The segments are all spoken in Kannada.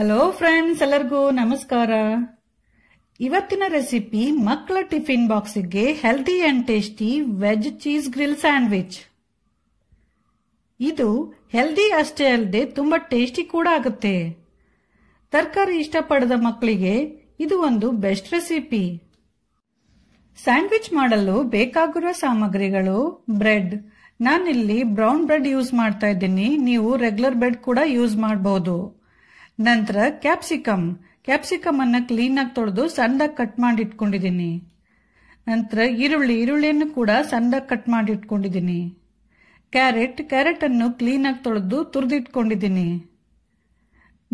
ಹಲೋ ಫ್ರೆಂಡ್ಸ್ ಎಲ್ಲರಿಗೂ ನಮಸ್ಕಾರ ಇವತ್ತಿನ ರೆಸಿಪಿ ಮಕ್ಕಳ ಟಿಫಿನ್ ಬಾಕ್ಸಿಗೆ healthy and tasty veg cheese grill sandwich ಇದು ಹೆಲ್ದಿ ಅಷ್ಟೇ ಅಲ್ಲದೆ ತುಂಬ ಟೇಸ್ಟಿ ಕೂಡ ಆಗುತ್ತೆ ತರಕಾರಿ ಇಷ್ಟಪಡದ ಮಕ್ಕಳಿಗೆ ಇದು ಒಂದು ಬೆಸ್ಟ್ ರೆಸಿಪಿ ಸ್ಯಾಂಡ್ವಿಚ್ ಮಾಡಲು ಬೇಕಾಗಿರುವ ಸಾಮಗ್ರಿಗಳು ಬ್ರೆಡ್ ನಾನಿಲ್ಲಿ ಬ್ರೌನ್ ಬ್ರೆಡ್ ಯೂಸ್ ಮಾಡ್ತಾ ಇದ್ದೀನಿ ನೀವು ರೆಗ್ಯುಲರ್ ಬ್ರೆಡ್ ಕೂಡ ಯೂಸ್ ಮಾಡಬಹುದು ನಂತರ ಕ್ಯಾಪ್ಸಿಕಮ್ ಕ್ಯಾಪ್ಸಿಕಮ್ ಅನ್ನ ಕ್ಲೀನಾಗಿ ತೊಳೆದು ಸಣ್ಣದಾಗಿ ಕಟ್ ಮಾಡಿ ಇಟ್ಕೊಂಡಿದ್ದೀನಿ ನಂತರ ಈರುಳ್ಳಿ ಈರುಳ್ಳಿಯನ್ನು ಕೂಡ ಸಣ್ಣದಾಗಿ ಕಟ್ ಮಾಡಿ ಇಟ್ಕೊಂಡಿದ್ದೀನಿ ಕ್ಯಾರೆಟ್ ಕ್ಯಾರೆಟ್ ಅನ್ನು ಕ್ಲೀನಾಗಿ ತೊಳೆದು ತುರಿದಿಟ್ಕೊಂಡಿದ್ದೀನಿ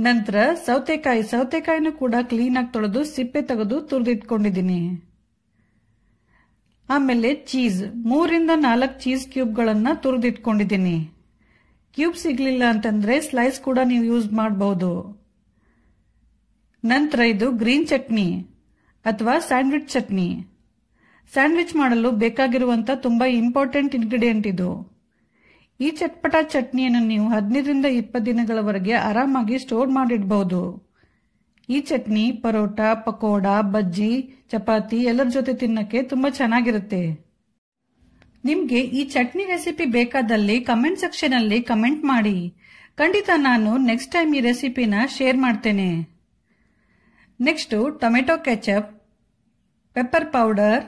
ನಂತರ ಸೌತೆಕಾಯಿ ಸೌತೆಕಾಯಿನ ಕೂಡ ಕ್ಲೀನಾಗಿ ತೊಳೆದು ಸಿಪ್ಪೆ ತೆಗೆದು ತುರಿದಿಟ್ಕೊಂಡಿದ್ದೀನಿ ಆಮೇಲೆ ಚೀಸ್ ಮೂರಿಂದ ನಾಲ್ಕು ಚೀಸ್ ಕ್ಯೂಬ್ಗಳನ್ನು ತುರಿದಿಟ್ಕೊಂಡಿದ್ದೀನಿ ಕ್ಯೂಬ್ ಸಿಗಲಿಲ್ಲ ಅಂತಂದರೆ ಸ್ಲೈಸ್ ಕೂಡ ನೀವು ಯೂಸ್ ಮಾಡಬಹುದು ನಂತರ ಇದು ಗ್ರೀನ್ ಚಟ್ನಿ ಅಥವಾ ಸ್ಯಾಂಡ್ವಿಚ್ ಚಟ್ನಿ ಸ್ಯಾಂಡ್ವಿಚ್ ಮಾಡಲು ಬೇಕಾಗಿರುವಂಥ ತುಂಬ ಇಂಪಾರ್ಟೆಂಟ್ ಇಂಗ್ರೀಡಿಯೆಂಟ್ ಇದು ಈ ಚಟ್ಪಟ ಚಟ್ನಿಯನ್ನು ನೀವು ಹದಿನೈದರಿಂದ ಇಪ್ಪತ್ತು ದಿನಗಳವರೆಗೆ ಆರಾಮಾಗಿ ಸ್ಟೋರ್ ಮಾಡಿಡಬಹುದು ಈ ಚಟ್ನಿ ಪರೋಟ ಪಕೋಡ ಬಜ್ಜಿ ಚಪಾತಿ ಎಲ್ಲರ ಜೊತೆ ತಿನ್ನಕ್ಕೆ ತುಂಬ ಚೆನ್ನಾಗಿರುತ್ತೆ ನಿಮಗೆ ಈ ಚಟ್ನಿ ರೆಸಿಪಿ ಬೇಕಾದಲ್ಲಿ ಕಮೆಂಟ್ ಸೆಕ್ಷನ್ ಅಲ್ಲಿ ಕಮೆಂಟ್ ಮಾಡಿ ಖಂಡಿತ ನಾನು ನೆಕ್ಸ್ಟ್ ಟೈಮ್ ಈ ರೆಸಿಪಿನ ಶೇರ್ ಮಾಡ್ತೇನೆ next tomato ketchup pepper powder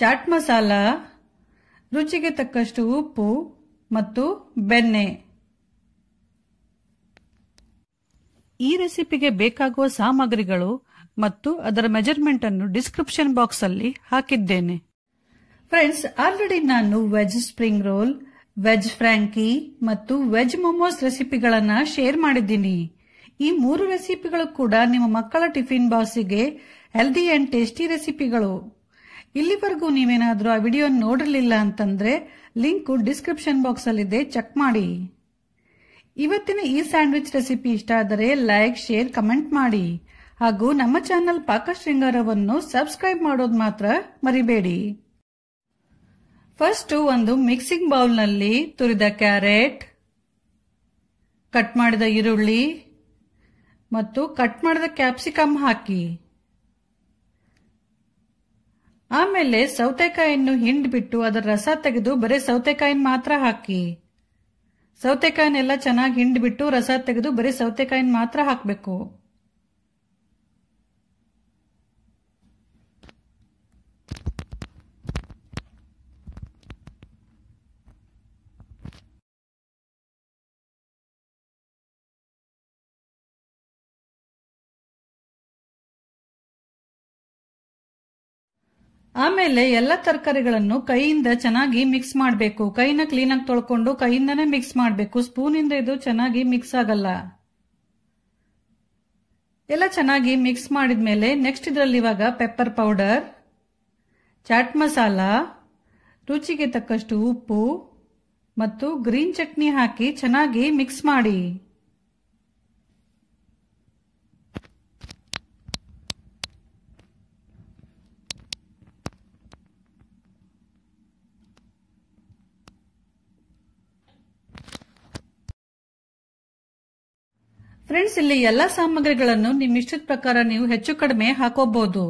chaat masala ರುಚಿಗೆ ತಕ್ಕಷ್ಟು ಉಪ್ಪು ಮತ್ತು ಬೆಣ್ಣೆ ಈ ರೆಸಿಪಿಗೆ ಬೇಕಾಗುವ ಸಾಮಗ್ರಿಗಳು ಮತ್ತು ಅದರ ಮೆಜರ್ಮೆಂಟ್ ಅನ್ನು ಡಿಸ್ಕ್ರಿಪ್ಷನ್ ಬಾಕ್ಸ್ ಅಲ್ಲಿ ಹಾಕಿದ್ದೇನೆ ಫ್ರೆಂಡ್ಸ್ ಆಲ್ರೆಡಿ ನಾನು veg spring roll veg frankie ಮತ್ತು ವೆಜ್ ಮೊಮೋಸ್ ರೆಸಿಪಿಗಳನ್ನ ಶೇರ್ ಮಾಡಿದ್ದೀನಿ ಈ ಮೂರು ರೆಸಿಪಿಗಳು ಕೂಡ ನಿಮ್ಮ ಮಕ್ಕಳ ಟಿಫಿನ್ ಗೆ ಹೆಲ್ದಿ ಅಂಡ್ ಟೇಸ್ಟಿ ರೆಸಿಪಿಗಳು ಇಲ್ಲಿವರೆಗೂ ನೀವೇನಾದರೂ ಆ ವಿಡಿಯೋ ನೋಡಿರಲಿಲ್ಲ ಅಂತಂದ್ರೆ ಲಿಂಕ್ ಡಿಸ್ಕ್ರಿಪ್ಷನ್ ಬಾಕ್ಸ್ ಅಲ್ಲಿದೆ ಚೆಕ್ ಮಾಡಿ ಇವತ್ತಿನ ಈ ಸ್ಯಾಂಡ್ವಿಚ್ ರೆಸಿಪಿ ಇಷ್ಟ ಆದರೆ ಲೈಕ್ ಶೇರ್ ಕಮೆಂಟ್ ಮಾಡಿ ಹಾಗೂ ನಮ್ಮ ಚಾನಲ್ ಪಾಕ ಶೃಂಗಾರವನ್ನು ಸಬ್ಸ್ಕ್ರೈಬ್ ಮಾಡೋದು ಮಾತ್ರ ಮರಿಬೇಡಿ ಫಸ್ಟ್ ಒಂದು ಮಿಕ್ಸಿಂಗ್ ಬೌಲ್ನಲ್ಲಿ ತುರಿದ ಕ್ಯಾರೆಟ್ ಕಟ್ ಮಾಡಿದ ಈರುಳ್ಳಿ ಮತ್ತು ಕಟ್ ಮಾಡಿದ ಕ್ಯಾಪ್ಸಿಕಮ್ ಹಾಕಿ ಆಮೇಲೆ ಸೌತೆಕಾಯಿಯನ್ನು ಹಿಂಡ್ಬಿಟ್ಟು ಅದರ ರಸ ತೆಗೆದು ಬರೀ ಸೌತೆಕಾಯಿನ ಮಾತ್ರ ಹಾಕಿ ಸೌತೆಕಾಯಿನೆಲ್ಲ ಚೆನ್ನಾಗಿ ಹಿಂಡ್ಬಿಟ್ಟು ರಸ ತೆಗೆದು ಬರೀ ಸೌತೆಕಾಯಿನ ಮಾತ್ರ ಹಾಕಬೇಕು ಆಮೇಲೆ ಎಲ್ಲ ತರಕಾರಿಗಳನ್ನು ಕೈಯಿಂದ ಚೆನ್ನಾಗಿ ಮಿಕ್ಸ್ ಮಾಡಬೇಕು ಕೈನ ಕ್ಲೀನಾಗಿ ತೊಳ್ಕೊಂಡು ಕೈಯಿಂದನೇ ಮಿಕ್ಸ್ ಮಾಡಬೇಕು ಸ್ಪೂನಿಂದ ಇದು ಚೆನ್ನಾಗಿ ಮಿಕ್ಸ್ ಆಗಲ್ಲ ಎಲ್ಲ ಚೆನ್ನಾಗಿ ಮಿಕ್ಸ್ ಮಾಡಿದ್ಮೇಲೆ ನೆಕ್ಸ್ಟ್ ಇದರಲ್ಲಿ ಇವಾಗ ಪೆಪ್ಪರ್ ಪೌಡರ್ ಚಾಟ್ ಮಸಾಲ ರುಚಿಗೆ ತಕ್ಕಷ್ಟು ಉಪ್ಪು ಮತ್ತು ಗ್ರೀನ್ ಚಟ್ನಿ ಹಾಕಿ ಚೆನ್ನಾಗಿ ಮಿಕ್ಸ್ ಮಾಡಿ ಫ್ರೆಂಡ್ಸ್ ಇಲ್ಲಿ ಎಲ್ಲಾ ಸಾಮಗ್ರಿಗಳನ್ನು ನಿಮ್ ಇಷ್ಟದ ಪ್ರಕಾರ ನೀವು ಹೆಚ್ಚು ಕಡಿಮೆ ಹಾಕೋಬಹುದು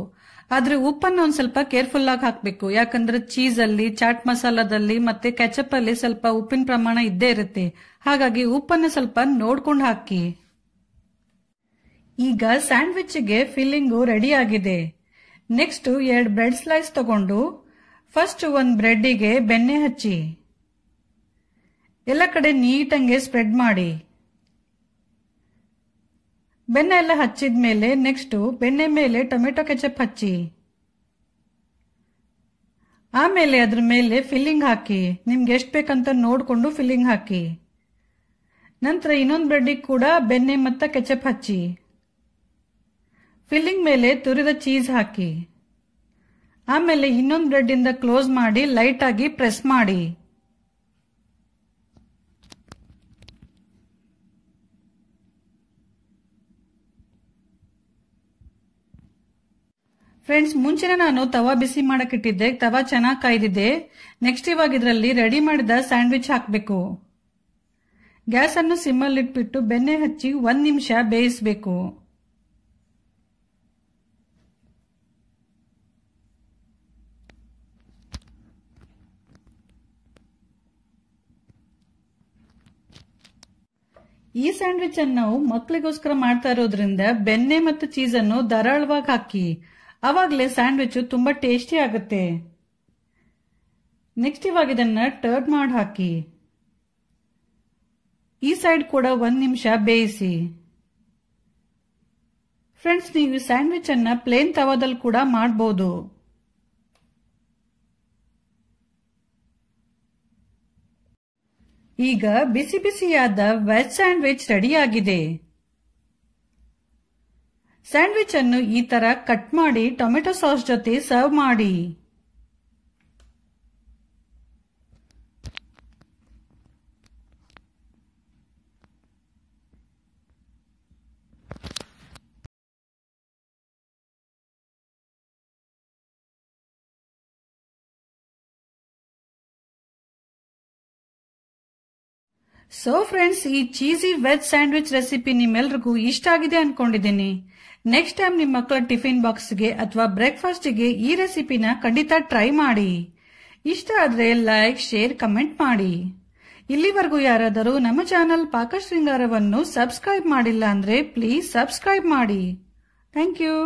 ಆದ್ರೆ ಉಪ್ಪನ್ನು ಒಂದ್ ಸ್ವಲ್ಪ ಕೇರ್ಫುಲ್ ಆಗಿ ಹಾಕ್ಬೇಕು ಯಾಕಂದ್ರೆ ಚೀಸ್ ಅಲ್ಲಿ ಚಾಟ್ ಮಸಾಲಾದಲ್ಲಿ ಮತ್ತೆ ಕೆಚಪ್ ಅಲ್ಲಿ ಸ್ವಲ್ಪ ಉಪ್ಪಿನ ಪ್ರಮಾಣ ಇದ್ದೇ ಇರುತ್ತೆ ಹಾಗಾಗಿ ಉಪ್ಪನ್ನು ಸ್ವಲ್ಪ ನೋಡ್ಕೊಂಡು ಹಾಕಿ ಈಗ ಸ್ಯಾಂಡ್ವಿಚ್ ಗೆ ಫಿಲ್ಲಿಂಗು ರೆಡಿ ಆಗಿದೆ ನೆಕ್ಸ್ಟ್ ಎರಡು ಬ್ರೆಡ್ ಸ್ಲೈಸ್ ತಗೊಂಡು ಫಸ್ಟ್ ಒಂದ್ ಬ್ರೆಡ್ಡಿಗೆ ಬೆಣ್ಣೆ ಹಚ್ಚಿ ಎಲ್ಲ ಕಡೆ ನೀಟಂಗೆ ಸ್ಪ್ರೆಡ್ ಮಾಡಿ ಬೆಣ್ಣೆ ಎಲ್ಲ ಹಚ್ಚಿದ ಮೇಲೆ ನೆಕ್ಸ್ಟು ಬೆಣ್ಣೆ ಮೇಲೆ ಟೊಮೆಟೊ ಕೆಚಪ್ ಹಚ್ಚಿ ಆಮೇಲೆ ಅದ್ರ ಮೇಲೆ ಫಿಲ್ಲಿಂಗ್ ಹಾಕಿ ನಿಮ್ಗೆ ಎಷ್ಟು ಬೇಕಂತ ನೋಡಿಕೊಂಡು ಫಿಲ್ಲಿಂಗ್ ಹಾಕಿ ನಂತರ ಇನ್ನೊಂದು ಬ್ರೆಡ್ಡಿಗೆ ಕೂಡ ಬೆಣ್ಣೆ ಮತ್ತೆ ಕೆಚಪ್ ಹಚ್ಚಿ ಫಿಲ್ಲಿಂಗ್ ಮೇಲೆ ತುರಿದ ಚೀಸ್ ಹಾಕಿ ಆಮೇಲೆ ಇನ್ನೊಂದು ಬ್ರೆಡ್ಡಿಂದ ಕ್ಲೋಸ್ ಮಾಡಿ ಲೈಟಾಗಿ ಪ್ರೆಸ್ ಮಾಡಿ ಫ್ರೆಂಡ್ಸ್ ಮುಂಚೆನೆ ನಾನು ತವಾ ಬಿಸಿ ಮಾಡಕ್ಕಿಟ್ಟಿದ್ದೆ ತವಾ ಚೆನ್ನಾಗಿ ಕಾಯ್ದಿದ್ದೆ ನೆಕ್ಸ್ಟ್ ಇವಾಗ ಇದರಲ್ಲಿ ರೆಡಿ ಮಾಡಿದ ಸ್ಯಾಂಡ್ವಿಚ್ ಹಾಕಬೇಕು ಗ್ಯಾಸನ್ನು ಇಟ್ಬಿಟ್ಟು ಬೆಣ್ಣೆ ಹಚ್ಚಿ ಒಂದ್ ನಿಮಿಷ ಬೇಯಿಸಬೇಕು ಈ ಸ್ಯಾಂಡ್ವಿಚ್ ಅನ್ನು ಮಕ್ಕಳಿಗೋಸ್ಕರ ಮಾಡ್ತಾ ಇರೋದ್ರಿಂದ ಬೆಣ್ಣೆ ಮತ್ತು ಚೀಸನ್ನು ಧಾರಾಳವಾಗಿ ಹಾಕಿ ಆವಾಗಲೇ ಸ್ಯಾಂಡ್ವಿಚ್ಚು ತುಂಬ ಟೇಸ್ಟಿ ಆಗುತ್ತೆ ನೆಕ್ಸ್ಟ್ ಇವಾಗ ಇದನ್ನ ಟರ್ನ್ ಮಾಡಿ ಹಾಕಿ ಈ ಸೈಡ್ ಕೂಡ ಒಂದು ನಿಮಿಷ ಬೇಯಿಸಿ ಫ್ರೆಂಡ್ಸ್ ನೀವು ಸ್ಯಾಂಡ್ವಿಚ್ ಅನ್ನ ಪ್ಲೇನ್ ತವಾದಲ್ಲಿ ಕೂಡ ಮಾಡಬಹುದು ಈಗ ಬಿಸಿ ಬಿಸಿಯಾದ ವೆಜ್ ಸ್ಯಾಂಡ್ವಿಚ್ ರೆಡಿ ಆಗಿದೆ ಸ್ಯಾಂಡ್ವಿಚ್ ಅನ್ನು ಈ ತರ ಕಟ್ ಮಾಡಿ ಟೊಮೆಟೊ ಸಾಸ್ ಜೊತೆ ಸರ್ವ್ ಮಾಡಿ ಸೊ ಫ್ರೆಂಡ್ಸ್ ಈ ಚೀಸಿ ವೆಜ್ ಸ್ಯಾಂಡ್ವಿಚ್ ರೆಸಿಪಿ ನಿಮ್ಮೆಲ್ರಿಗೂ ಇಷ್ಟ ಆಗಿದೆ ಅನ್ಕೊಂಡಿದ್ದೀನಿ ನೆಕ್ಸ್ಟ್ ಟೈಮ್ ನಿಮ್ಮ ಮಕ್ಕಳ ಟಿಫಿನ್ ಬಾಕ್ಸ್ಗೆ ಅಥವಾ ಬ್ರೇಕ್ಫಾಸ್ಟ್ಗೆ ಈ ರೆಸಿಪಿನ ಖಂಡಿತ ಟ್ರೈ ಮಾಡಿ ಇಷ್ಟ ಆದರೆ ಲೈಕ್ ಶೇರ್ ಕಮೆಂಟ್ ಮಾಡಿ ಇಲ್ಲಿವರೆಗೂ ಯಾರಾದರೂ ನಮ್ಮ ಚಾನಲ್ ಪಾಕ ಶೃಂಗಾರವನ್ನು ಸಬ್ಸ್ಕ್ರೈಬ್ ಮಾಡಿಲ್ಲ ಅಂದ್ರೆ ಪ್ಲೀಸ್ ಸಬ್ಸ್ಕ್ರೈಬ್ ಮಾಡಿ ಥ್ಯಾಂಕ್ ಯು